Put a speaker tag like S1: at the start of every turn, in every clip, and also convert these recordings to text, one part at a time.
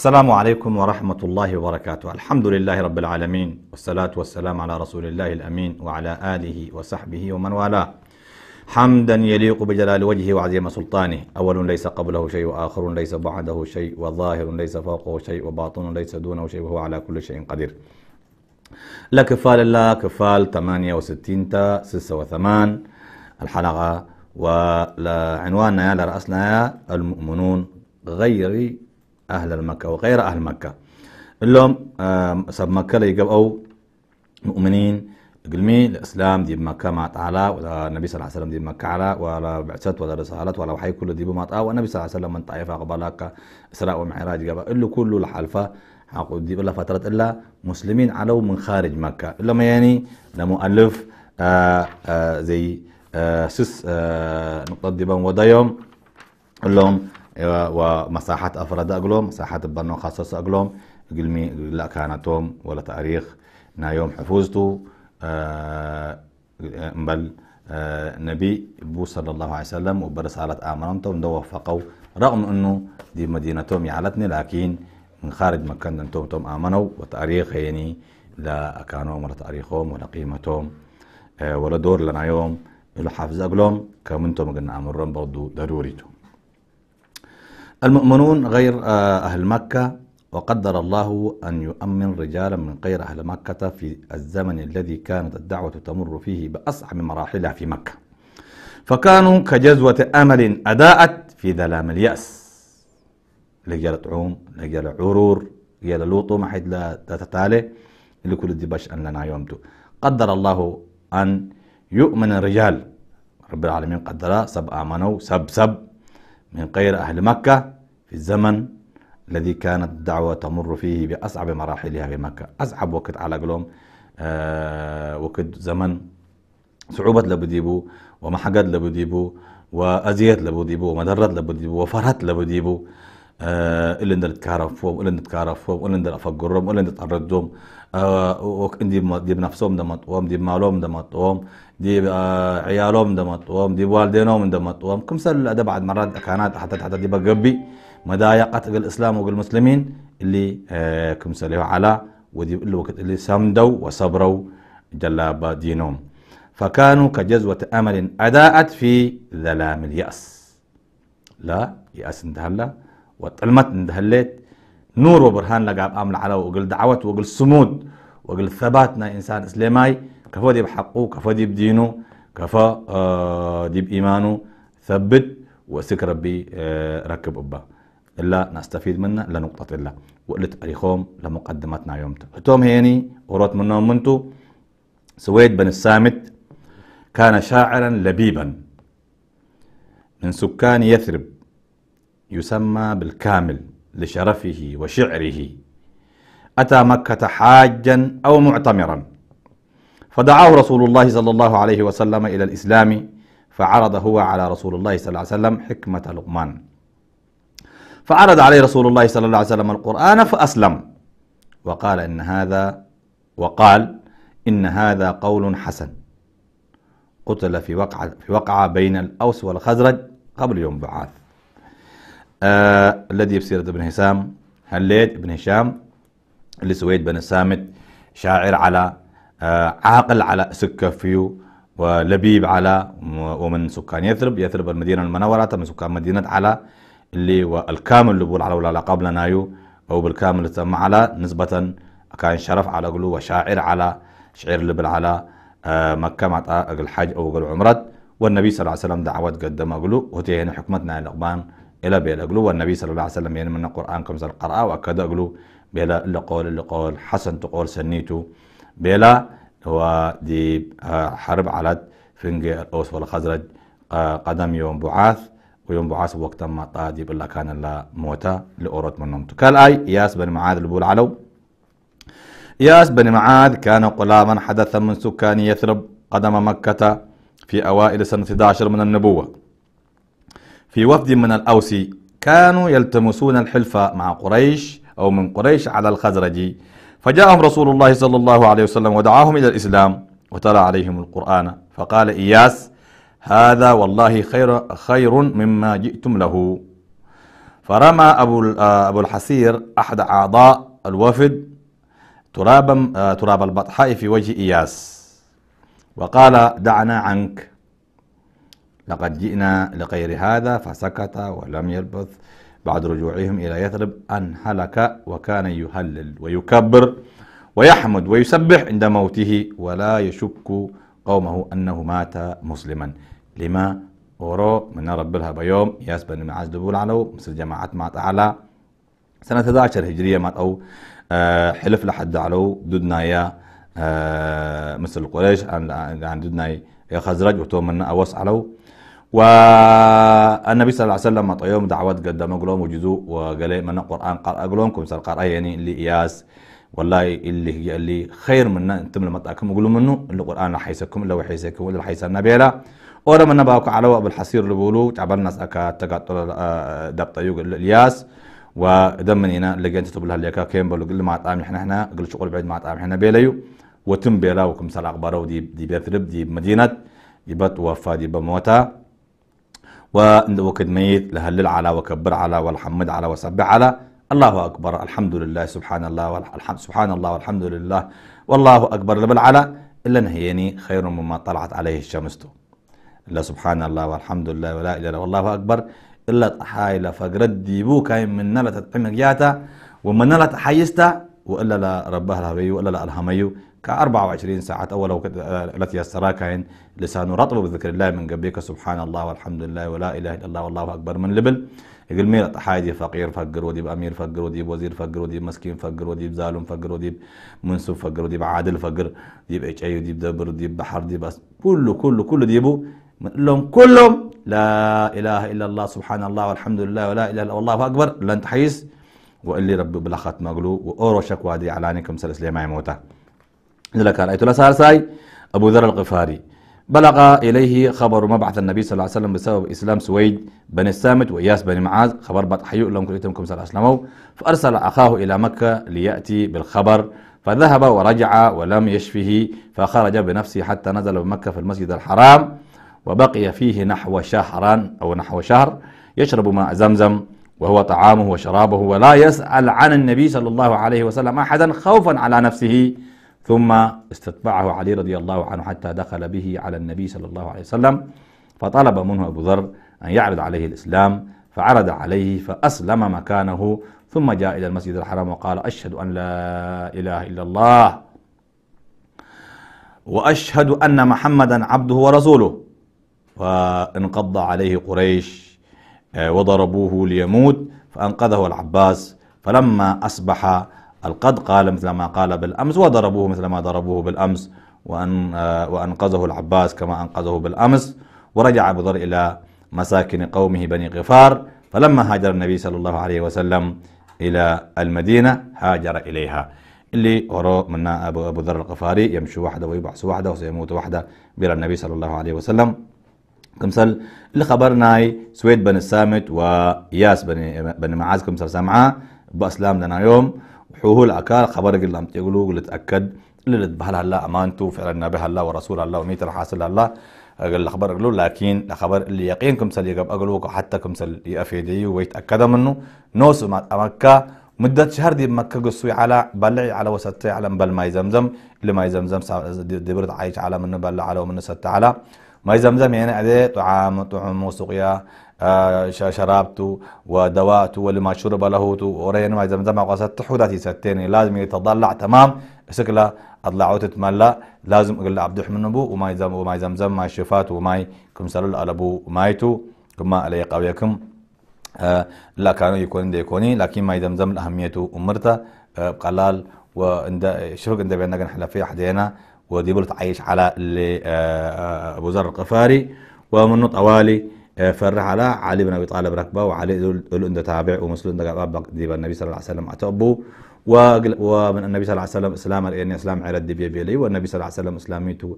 S1: السلام عليكم ورحمة الله وبركاته الحمد لله رب العالمين والصلاة والسلام على رسول الله الأمين وعلى آله وصحبه ومن والاه حمدا يليق بجلال وجهه وعظيم سلطانه أول ليس قبله شيء وآخر ليس بعده شيء وظاهر ليس فوقه شيء وباطن ليس دونه شيء وهو على كل شيء قدير لا كفال كفال 68 تا 68 الحلقة وعنواننا يا لرأسنا يا المؤمنون غير أهل مكة وغير أهل مكة اللهم سب مكة أو مؤمنين قلمي الإسلام دي بمكة ما تعالى ولا النبي صلى الله عليه وسلم دي بمكة على ولا بعثت ولا رسالت ولا وحي كله دي ما تعالى والنبي صلى الله عليه وسلم من طائفة قبلك إسراء ومعراج قبل إلو كله الحلفة دي إلا فترة إلا مسلمين على من خارج مكة إلا ما يعني لمؤلف آآ آآ زي آآ سس نقطة دي بان ودايوم اللهم إيوة، ومساحات أفراد أقلهم مساحات برنو خصص أقلهم قلمي لا كانتهم ولا تاريخ نايوم آه، آه، بل آه نبي بو صلى الله عليه وسلم وبرسالة آمرانتهم دو وفقوا رغم أنه دي مدينتهم يعلتني لكن من خارج مكان أنتم توم آمنوا وتاريخ يعني لا كانوا ولا تاريخهم ولا قيمتهم آه، ولا دور لنا يوم إلو حافظ أقلهم كم أنتم قلنا أمرهم برضو ضروريتهم المؤمنون غير آه، أهل مكة وقدر الله أن يؤمن رجالا من غير أهل مكة في الزمن الذي كانت الدعوة تمر فيه بأصعب مراحلها في مكة فكانوا كجزوة أمل أداءت في ظلام اليأس لجل طعوم لجل عرور لجل لوطو ما حد لا تتالي اللي كل دي باش أن لنا يومتو قدر الله أن يؤمن الرجال رب العالمين قدر سب آمنوا سب سب من غير أهل مكة في الزمن الذي كانت الدعوة تمر فيه بأصعب مراحلها في مكة أصعب وقت على قلوم آه وقت زمن صعوبة لبديبو ومحقد لبديبو وأذية لبديبو ومدرات لبديبو وفرهت لبديبو آه اللي ندر تكارفهم واللي نتكارفهم واللي ندر أفقرهم واللي نتقردهم آه وكندي دي بنفسهم دمطوهم دي مالهم دمطوهم دي آه، عيالهم دمطوهم دي والدينهم دمطوهم سال ده بعد مرات كانت حتى حتى دي بقبي مدايا قتل الإسلام والمسلمين اللي آه كمثل على ودي الوقت اللي سمدوا وصبروا جلاب دينهم فكانوا كجزوة أمل أداءت في ظلام اليأس لا يأس انتهلا وطلمت انتهلت نور وبرهان لقاب أمل على وقل دعوت وقل صمود وقل ثباتنا إنسان إسلامي كفا دي بحقه كفا دي بدينه كفا آه، دي بإيمانه ثبت وسك ربي آه، ركب أبا إلا نستفيد منه لنقطة إلا وقلت أريخوم لمقدمتنا يومته هتوم هيني ورات منهم منتو سويد بن السامت كان شاعرا لبيبا من سكان يثرب يسمى بالكامل لشرفه وشعره أتى مكة حاجا أو معتمرا فدعاه رسول الله صلى الله عليه وسلم إلى الإسلام فعرض هو على رسول الله صلى الله عليه وسلم حكمة لقمان فعرض عليه رسول الله صلى الله عليه وسلم القرآن فأسلم وقال إن هذا وقال إن هذا قول حسن قتل في وقعة في وقعة بين الأوس والخزرج قبل يوم بعاث آه الذي سيرة ابن هشام هليت ابن هشام لسويد بن السامت شاعر على آه، عاقل على سكة فيو ولبيب على ومن سكان يثرب يثرب المدينة المنورة من سكان مدينة على اللي والكامل اللي بقول على ولا قبل نايو أو بالكامل تم على نسبة كان شرف على قلو وشاعر على شعير اللي بل على آه، مكة مع الحج أو قلو عمرت والنبي صلى الله عليه وسلم دعوات قدم قلو وتي هنا حكمتنا الأقبان إلى بيل قلو والنبي صلى الله عليه وسلم يعني من القرآن كم قرأ وأكد قلو بيل اللي قول اللي قول حسن تقول سنيتو بلا هو دي آه، حرب على فنج الأوس والخزرج آه، قدم يوم بعاث ويوم بعاث وقت ما طادي بالله كان لا موتا لأورت من نمت أي ياس بن معاذ البول علو ياس بن معاذ كان قلاما حدثا من سكان يثرب قدم مكة في أوائل سنة 11 من النبوة في وفد من الأوسي كانوا يلتمسون الحلف مع قريش أو من قريش على الخزرجي فجاءهم رسول الله صلى الله عليه وسلم ودعاهم إلى الإسلام وترى عليهم القرآن فقال إياس هذا والله خير, خير مما جئتم له فرمى أبو, آه، أبو الحسير أحد أعضاء الوفد تراب, آه، تراب البطحاء في وجه إياس وقال دعنا عنك لقد جئنا لغير هذا فسكت ولم يلبث بعد رجوعهم إلى يثرب أن هلك وكان يهلل ويكبر ويحمد ويسبح عند موته ولا يشك قومه أنه مات مسلما لما ورو من رب لها بيوم ياس بن معاز دبول علو مثل جماعات مات على سنة 11 هجرية مات أو آه حلف لحد علو دودنا يا آه مثل قريش عن دودنا يا خزرج من أوس علو والنبي صلى الله عليه وسلم مطيوم دعوات قدم قلوم وجزو وقال من القرآن قال قرأ كم سال قرأ يعني اللي إياس والله اللي اللي خير منا انتم لما تاكم قولوا منه القران لا حيسكم الا حيسكم ولا حيسنا بيلا ورا من باكو على بالحصير اللي بقوله تعبنا الناس اكا دبت آه، دبط يوق الياس من هنا اللي انت تقول لك كيم بقول قل ما طعم احنا احنا قل شغل بعد ما طعم احنا بيليو وتم بيلا وكم سال اخبارو دي دي بيثرب دي مدينه يبت وفادي بموتا ميت لهلل على وكبر على والحمد على وسبح على الله أكبر الحمد لله سبحان الله والحمد سبحان الله والحمد لله والله أكبر لبل على إلا نهيني خير مما طلعت عليه الشمس لا سبحان الله والحمد لله ولا إله إلا الله أكبر إلا تحايل فقرد ديبوك من نلت تتعمل ومن نلت حيستا وإلا لا ربها الهبيو وإلا لا الهميو ك 24 ساعة أول التي يسرا كاين لسان رطب بذكر الله من قبيك سبحان الله والحمد لله ولا إله إلا الله والله أكبر من لبل يقول مير حاجة فقير فقر وديب أمير فقر وديب وزير فقر وديب مسكين فقر وديب زالم فقر وديب منسوب فقر وديب عادل فقر ديب إتش أي وديب دبر وديب بحر ديب بس كله كله كله ديبو من لهم كلهم لا إله إلا الله سبحان الله والحمد لله ولا إله إلا الله أكبر لن تحيس وإلي ربي بلخت مقلو وأورو شكوى دي علاني كم سلسلة ما يموتها ذلك رأيت ساي أبو ذر الغفاري بلغ إليه خبر مبعث النبي صلى الله عليه وسلم بسبب إسلام سويد بن السامت وإياس بن معاذ خبر بات حيو لهم كليتهم صلى الله عليه فأرسل أخاه إلى مكة ليأتي بالخبر فذهب ورجع ولم يشفه فخرج بنفسه حتى نزل بمكة في المسجد الحرام وبقي فيه نحو شهرا أو نحو شهر يشرب ماء زمزم وهو طعامه وشرابه ولا يسأل عن النبي صلى الله عليه وسلم أحدا خوفا على نفسه ثم استتبعه علي رضي الله عنه حتى دخل به على النبي صلى الله عليه وسلم فطلب منه أبو ذر أن يعرض عليه الإسلام فعرض عليه فأسلم مكانه ثم جاء إلى المسجد الحرام وقال أشهد أن لا إله إلا الله وأشهد أن محمدا عبده ورسوله وانقض عليه قريش آه، وضربوه ليموت فأنقذه العباس فلما أصبح القد قال مثل ما قال بالأمس وضربوه مثل ما ضربوه بالأمس وأن آه، وأنقذه العباس كما أنقذه بالأمس ورجع أبو ذر إلى مساكن قومه بني غفار فلما هاجر النبي صلى الله عليه وسلم إلى المدينة هاجر إليها اللي وراه من أبو, أبو ذر الغفاري يمشي وحده ويبعث وحده وسيموت وحده بلا النبي صلى الله عليه وسلم كمسل اللي خبرنا سويد بن السامت وياس بن بن معاذ كمسل سمعة بأسلام لنا يوم حوه العكار خبر قل لهم تقولوا قلت أكد اللي تبهل الله أمانته فعل النبي الله ورسول الله وميت الحاصل الله قال الخبر قالوا لكن الخبر اللي يقينكم سلي قبل أقولوك حتى كم سلي أفيدي ويتأكد منه نوس مكة مدة شهر دي مكة قصوي على بلع على وسط على بل ماي زمزم اللي ماي زمزم دبرت عايش على منه بلع على ومن ست على ماي زمزم يعني أدي طعام طعم وسقيا آه، شرابته ودواته ولما شرب له ورين ما زمزم وقصت تحوداتي ستين لازم يتضلع تمام سكلا اطلعوت تتملى لازم اقول عبد الرحمن ابو وما يزم وما يزمزم ما شفات وما كم سلل ابو مايتو كما علي قويكم آه، لا كانوا يكون ديكوني لكن ما يزمزم اهميته امرته آه، قلال وعند شوق عند بيننا حلفيه حدينا ودي بلت عايش على اللي ابو ذر القفاري نط طوالي فرح على علي بن أبي طالب ركبه وعلي له أنت تابع ومسلم أنت قطع ديب النبي صلى الله عليه وسلم أتبه ومن النبي صلى الله عليه وسلم إسلام الإن يعني إسلام على الدبي بيلي والنبي صلى الله عليه وسلم إسلاميته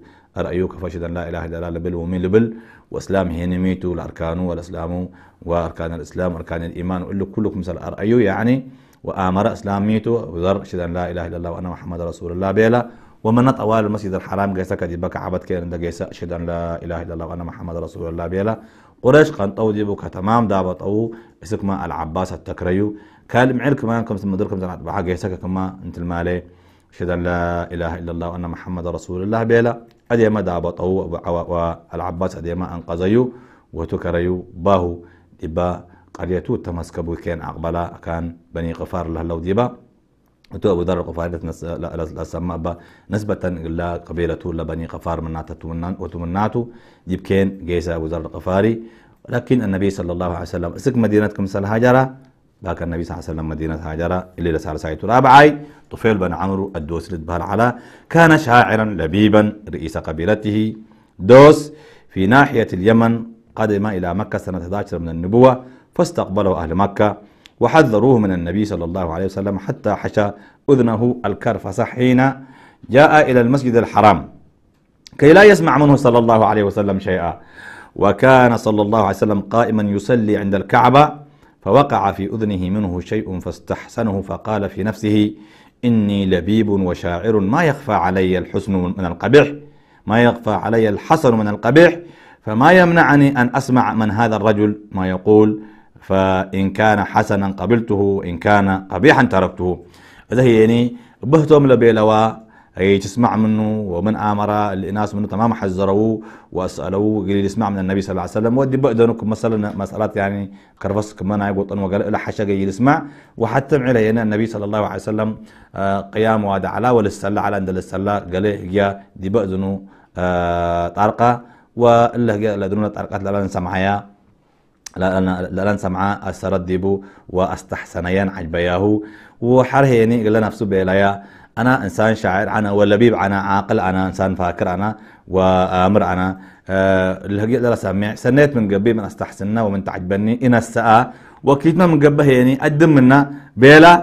S1: رأيوك فشدا لا إله إلا الله بل ومين لبل وإسلام هنميته الأركان والإسلام وأركان الإسلام وأركان الإيمان وإلو كلكم سأل أرأيو يعني وآمر إسلام إسلاميته وذر شدا لا إله إلا الله وأنا محمد رسول الله بيلا ومن طوال المسجد الحرام جيسا كدي بك عبد كيرن ده جيسا شدا لا إله إلا الله وأنا محمد رسول الله بيلا قريش قنطو ديبو كتمام دابطو اسكما العباس التكريو كان عيل كمان كم سمدر كم زنات بحاجة يسكا كما انت المالي شهد لا إله إلا الله وأن محمد رسول الله بيلا أديما دابطو والعباس أديما أنقذيو وتكريو باهو ديبا قريتو تمسكبو كان أقبلا كان بني غفار الله لو ديبا وتوابدر قفارة لسما با نسبة لا قبيلة لبني قفار منات وتمناتو يبكين جيسا ذر قفاري لكن النبي صلى الله عليه وسلم اسك مدينتكم سال هاجرة باك النبي صلى الله عليه وسلم مدينة هاجرة اللي لسال سايت رابعي طفيل بن عمرو الدوس لدبهر على كان شاعرا لبيبا رئيس قبيلته دوس في ناحية اليمن قدم إلى مكة سنة 11 من النبوة فاستقبله أهل مكة وحذروه من النبي صلى الله عليه وسلم حتى حشى أذنه الكرفس حين جاء إلى المسجد الحرام كي لا يسمع منه صلى الله عليه وسلم شيئا وكان صلى الله عليه وسلم قائما يصلي عند الكعبة فوقع في أذنه منه شيء فاستحسنه فقال في نفسه إني لبيب وشاعر ما يخفى علي الحسن من القبيح ما يخفى علي الحسن من القبيح فما يمنعني أن أسمع من هذا الرجل ما يقول فإن كان حسنا قبلته إن كان قبيحا تركته هذا هي يعني بهتم لبيلوا أي تسمع منه ومن آمر الناس منه تمام حذروا وأسألوا قال يسمع من النبي صلى الله عليه وسلم ودي بأذنكم مثلا مسألة يعني كرفس كمان يقول وطن وقال لا حشا قال يسمع وحتى معلينا النبي صلى الله عليه وسلم آه، قيام وادع على وللسلة على عند السلة قال يا دي بقدنه آه، طارقة وإلا قال لدنونا لا لا نسمعها لا لأن سمعا أستردب وأستحسنيان عجبياه يعني قال نفسه بإليا أنا إنسان شاعر أنا ولبيب أنا عاقل أنا إنسان فاكر أنا وآمر أنا اللي آه، أقدر أسمع سنيت من قبي من أستحسننا ومن تعجبني إن الساعة وكيتنا من قبه يعني أدم منا بيلا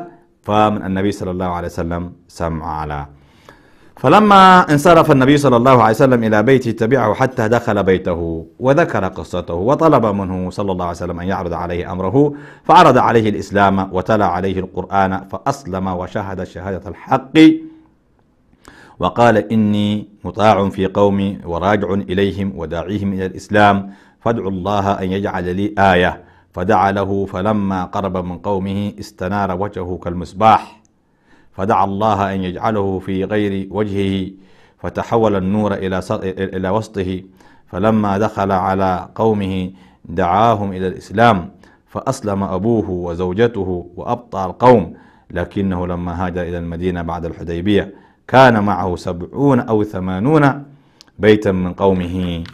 S1: فمن النبي صلى الله عليه وسلم سمع على فلما انصرف النبي صلى الله عليه وسلم إلى بيته تبعه حتى دخل بيته وذكر قصته وطلب منه صلى الله عليه وسلم أن يعرض عليه أمره فعرض عليه الإسلام وتلا عليه القرآن فأسلم وشهد شهادة الحق وقال إني مطاع في قومي وراجع إليهم وداعيهم إلى الإسلام فادعوا الله أن يجعل لي آية فدعا له فلما قرب من قومه استنار وجهه كالمصباح فدعا الله أن يجعله في غير وجهه فتحول النور إلى إلى وسطه فلما دخل على قومه دعاهم إلى الإسلام فأسلم أبوه وزوجته وأبطأ القوم لكنه لما هاجر إلى المدينة بعد الحديبية كان معه سبعون أو ثمانون بيتا من قومه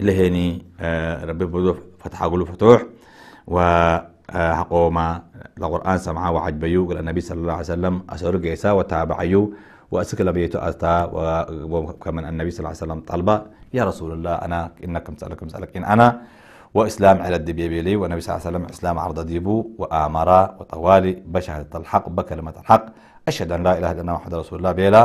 S1: لهني يعني، آه، ربي بدو فتح قلوب فتوح و حقوما القرآن سمع وعجبيو قال النبي صلى الله عليه وسلم أسر جيسا وتابعيو وأسكل بيتو أتا وكمن النبي صلى الله عليه وسلم طلبة يا رسول الله أنا إنك مسألك مسألك إن أنا وإسلام على الدبيبيلي والنبي صلى الله عليه وسلم إسلام عرض ديبو وآمرا وطوالي بشهادة الحق بكلمة الحق أشهد أن لا إله إلا الله وحده رسول الله بيلا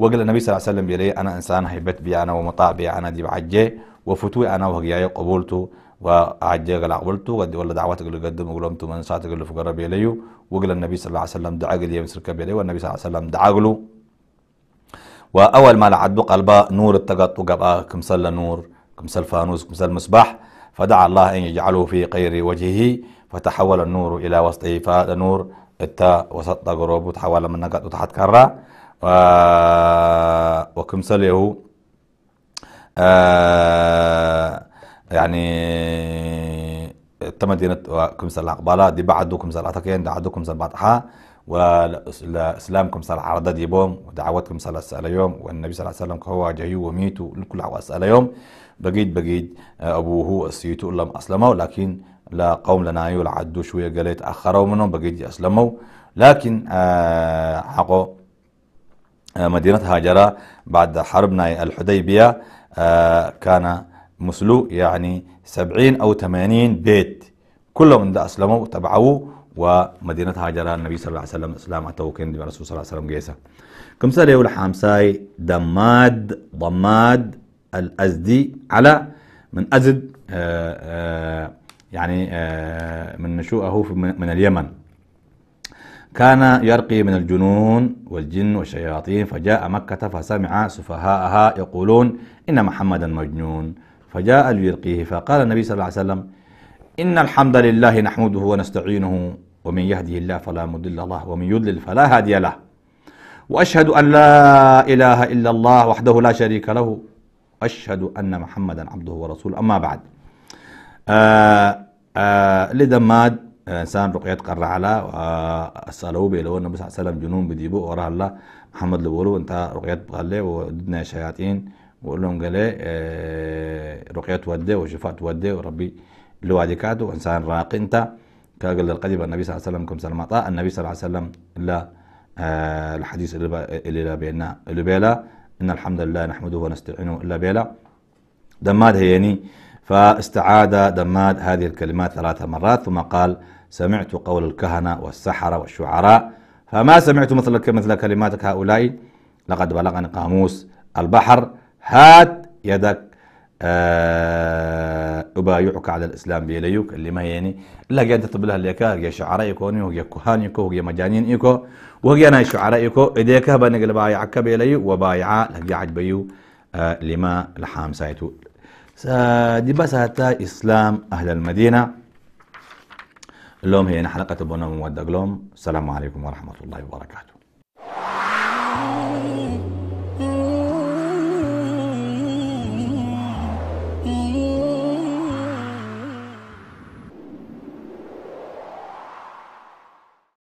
S1: وقال النبي صلى الله عليه وسلم بيلي أنا إنسان هيبت بي أنا ومطاع بي أنا دي بعجي وفتوي أنا وهجاي قبولته وعجيغ العقبلتو قد ولا دعواتك اللي قدم وقلمتو من ساعتك اللي فقرة بيليو وقل النبي صلى الله عليه وسلم دعا قليه مسركة بيليو والنبي صلى الله عليه وسلم دعا قلو وأول ما لعدو قلبا نور التقط وقبا كمسل نور كمسل فانوس كمسل مصباح فدعا الله أن يجعله في غير وجهه فتحول النور إلى وسطه فهذا نور التا وسط قروب وتحول من نقط وتحت كرة و... وكمسله آه يعني تم دينت تمدينت سال عقبالا دي بعدو كمسل أتكين دعدو كمسل بعضها ولإسلامكم سال عرضة ديبوم ودعوتكم سال أسأل يوم والنبي صلى الله عليه وسلم هو جهيو وميتو لكل عوا أسأل يوم بقيد بقيد آه، أبوه أسيتو لم أسلموا لكن لا قوم لنا يول عدو شوية قال اخروا منهم بقيد أسلموا لكن آه حقوا آه، مدينة هاجرة بعد حربنا الحديبية آه كان مسلو يعني سبعين أو ثمانين بيت كلهم عند أسلموا وتبعوه ومدينة هاجر النبي صلى الله عليه وسلم إسلام عتو كند الرسول صلى الله عليه وسلم جيسا كم سر يقول حامساي دماد ضماد الأزدي على من أزد آآ آه، آآ آه، يعني آآ آه، من نشوءه من اليمن كان يرقي من الجنون والجن والشياطين فجاء مكة فسمع سفهاءها يقولون إن محمدا مجنون فجاء ليلقيه فقال النبي صلى الله عليه وسلم إن الحمد لله نحمده ونستعينه ومن يهده الله فلا مضل له ومن يضلل فلا هادي له وأشهد أن لا إله إلا الله وحده لا شريك له أشهد أن محمدا عبده ورسوله أما بعد آآ آه، آه، لدماد انسان آه، رقية قرع على بي لو النبي صلى الله عليه وسلم جنون بديبو وراء الله محمد لبولو انت رقية قال له وضدنا شياطين وقول لهم قال إيه، آه، رقيه تودي وشفاء تودي وربي له عدكات انسان راق انت قال القديم النبي صلى الله عليه وسلم كم سلم عطاء النبي صلى الله عليه وسلم لا آه الحديث اللي لا بينا اللي بيلا ان الحمد لله نحمده ونستعينه الا بيلا دماد هيني يعني. فاستعاد دماد هذه الكلمات ثلاث مرات ثم قال سمعت قول الكهنه والسحره والشعراء فما سمعت مثل مثل كلماتك هؤلاء لقد بلغني قاموس البحر هات يدك آه أبايعك على الإسلام بيليوك اللي ما يعني لا قاعد تبلها اللي كا يا شعراء يكوني ويا كهان يكو ويا مجانين يكو ويا ناس شعراء يكو إديك بنقل بايعك بيليو وبايع لقاعد بيو آه لما لحام سايتو دي بس هتا إسلام أهل المدينة اللهم هي حلقة بنا مودق لهم السلام عليكم ورحمة الله وبركاته